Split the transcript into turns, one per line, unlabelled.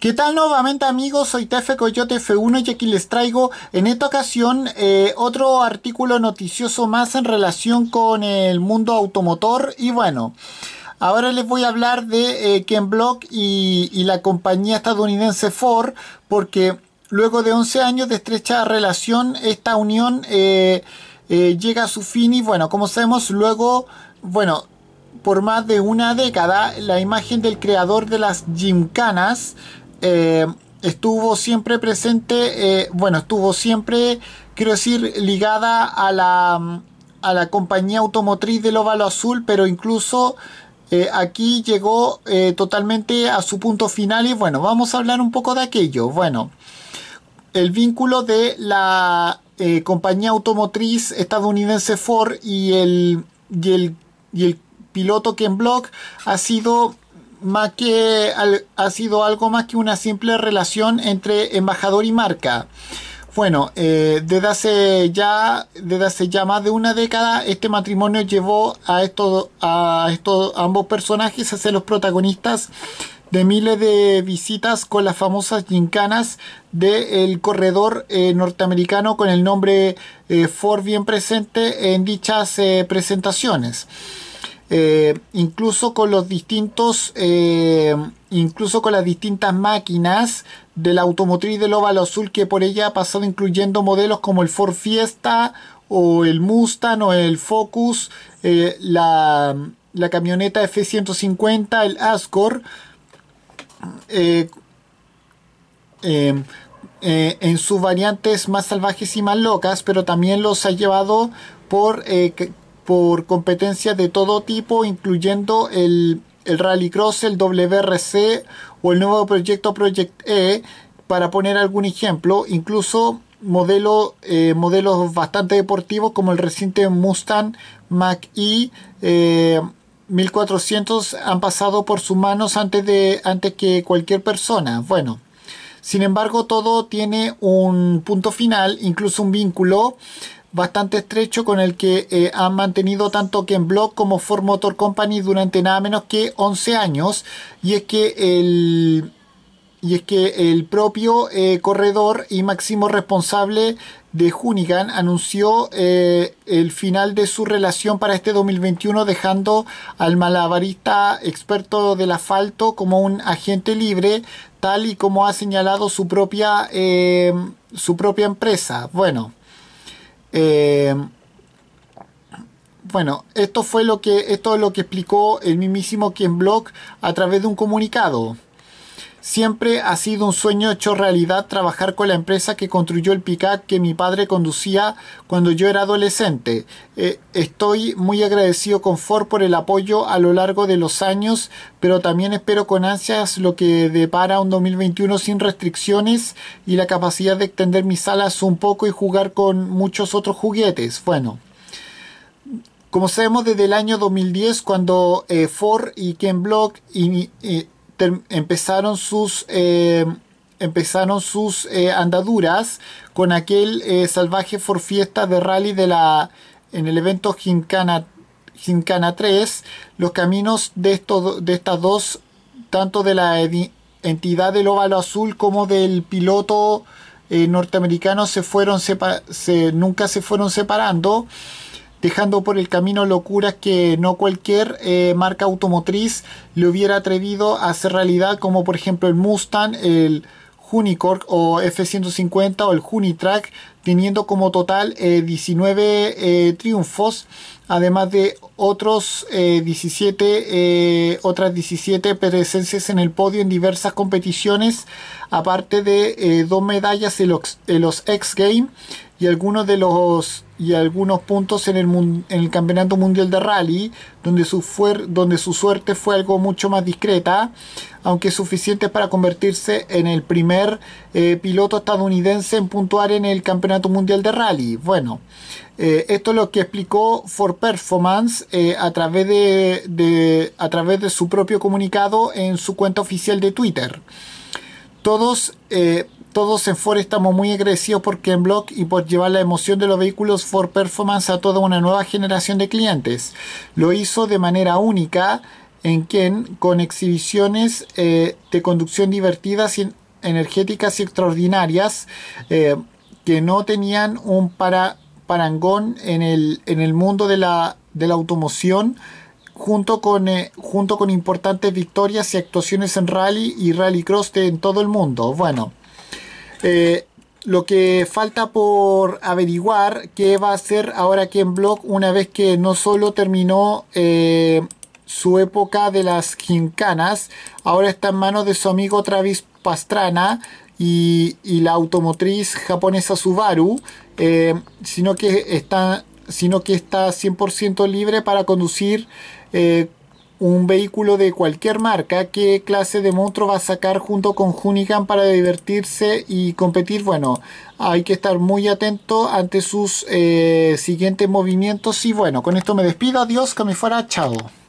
¿Qué tal nuevamente amigos? Soy Tefe Coyote F1 y aquí les traigo en esta ocasión eh, otro artículo noticioso más en relación con el mundo automotor y bueno... Ahora les voy a hablar de eh, Ken Block y, la compañía estadounidense Ford, porque luego de 11 años de estrecha relación, esta unión eh, llega a su fin y bueno, como sabemos, luego, bueno, por más de una década, la imagen del creador de las gimcanas eh, estuvo siempre presente, eh, bueno, estuvo siempre, quiero decir, ligada a la, mm, a la compañía automotriz del óvalo azul, pero incluso eh, aquí llegó totalmente a su punto final y bueno, vamos a hablar un poco de aquello. Bueno, el vínculo de la compañía automotriz estadounidense Ford y el, y el, y el piloto Ken Block ha sido más que ha sido algo más que una simple relación entre embajador y marca. Bueno, eh, desde hace ya desde ya más de una década este matrimonio llevó a estos a estos ambos personajes a ser los protagonistas de miles de visitas con las famosas gincanas del corredor eh, norteamericano con el nombre eh, Ford bien presente en dichas presentaciones. Eh, incluso con los distintos, eh, incluso con las distintas máquinas de la automotriz del óvalo azul que por ella ha pasado, incluyendo modelos como el Ford Fiesta o el Mustang o el Focus, eh, la, camioneta F-150, el Ascor. Em, en sus variantes más salvajes y más locas, pero también los ha llevado por por competencias de todo tipo, incluyendo el, el Rallycross, el WRC o el nuevo proyecto Project E, para poner algún ejemplo, incluso eh, modelos bastante deportivos como el reciente Mustang Mach E. 1400 han pasado por sus manos antes, de, antes que cualquier persona. Bueno, sin embargo, todo tiene un punto final, incluso un vínculo bastante estrecho con el que eh, han mantenido tanto Ken Block como Ford Motor Company durante nada menos que 11 años y es que el, y es que el propio eh, corredor y máximo responsable de Hunigan anunció eh, el final de su relación para este 2021 dejando al malabarista experto del asfalto como un agente libre tal y como ha señalado su propia, su propia empresa. Bueno. Eh, bueno, esto fue lo que, esto es lo que explicó el mismísimo Ken Block a través de un comunicado. Siempre ha sido un sueño hecho realidad trabajar con la empresa que construyó el pick que mi padre conducía cuando yo era adolescente. Eh, estoy muy agradecido con Ford por el apoyo a lo largo de los años, pero también espero con ansias lo que depara un 2021 sin restricciones y la capacidad de extender mis alas un poco y jugar con muchos otros juguetes. Bueno. Como sabemos desde el año 2010 cuando eh, Ford y Ken Block y eh, empezaron sus, eh, empezaron sus eh, andaduras con aquel eh, salvaje forfiesta de rally de la, en el evento Gincana, Gincana 3. Los caminos de, de estas dos, tanto de la entidad del óvalo azul como del piloto norteamericano, se fueron se, nunca se fueron separando dejando por el camino locuras que no cualquier eh, marca automotriz le hubiera atrevido a hacer realidad, como por ejemplo el Mustang, el Junicorp o F-150 o el Junitrack, teniendo como total 19 eh, eh, triunfos, además de otros, 17, otras 17 presencias en el podio en diversas competiciones, aparte de dos medallas en los, en los X Games y algunos de los y algunos puntos en el, en el campeonato mundial de rally donde su, donde su suerte fue algo mucho más discreta aunque suficiente para convertirse en el primer eh, piloto estadounidense en puntuar en el campeonato mundial de rally bueno eh, esto es lo que explicó For Performance eh, a través de, a través de su propio comunicado en su cuenta oficial de Twitter todos todos en Ford estamos muy agradecidos por Ken Block y por llevar la emoción de los vehículos Ford Performance a toda una nueva generación de clientes. Lo hizo de manera única en Ken con exhibiciones eh, de conducción divertidas, y energéticas y extraordinarias eh, que no tenían un para, parangón en el, en el mundo de la, automoción junto con, eh, junto con importantes victorias y actuaciones en rally y rallycross de, en todo el mundo. Bueno. Eh, lo que falta por averiguar qué va a hacer ahora en Block una vez que no solo terminó eh, su época de las gincanas, ahora está en manos de su amigo Travis Pastrana y, la automotriz japonesa Subaru, eh, sino, que está, sino que está 100% libre para conducir un vehículo de cualquier marca, qué clase de monstruo va a sacar junto con Hunigan para divertirse y competir. Bueno, hay que estar muy atento ante sus eh, siguientes movimientos. Y bueno, con esto me despido. Adiós, que me fuera. Chao.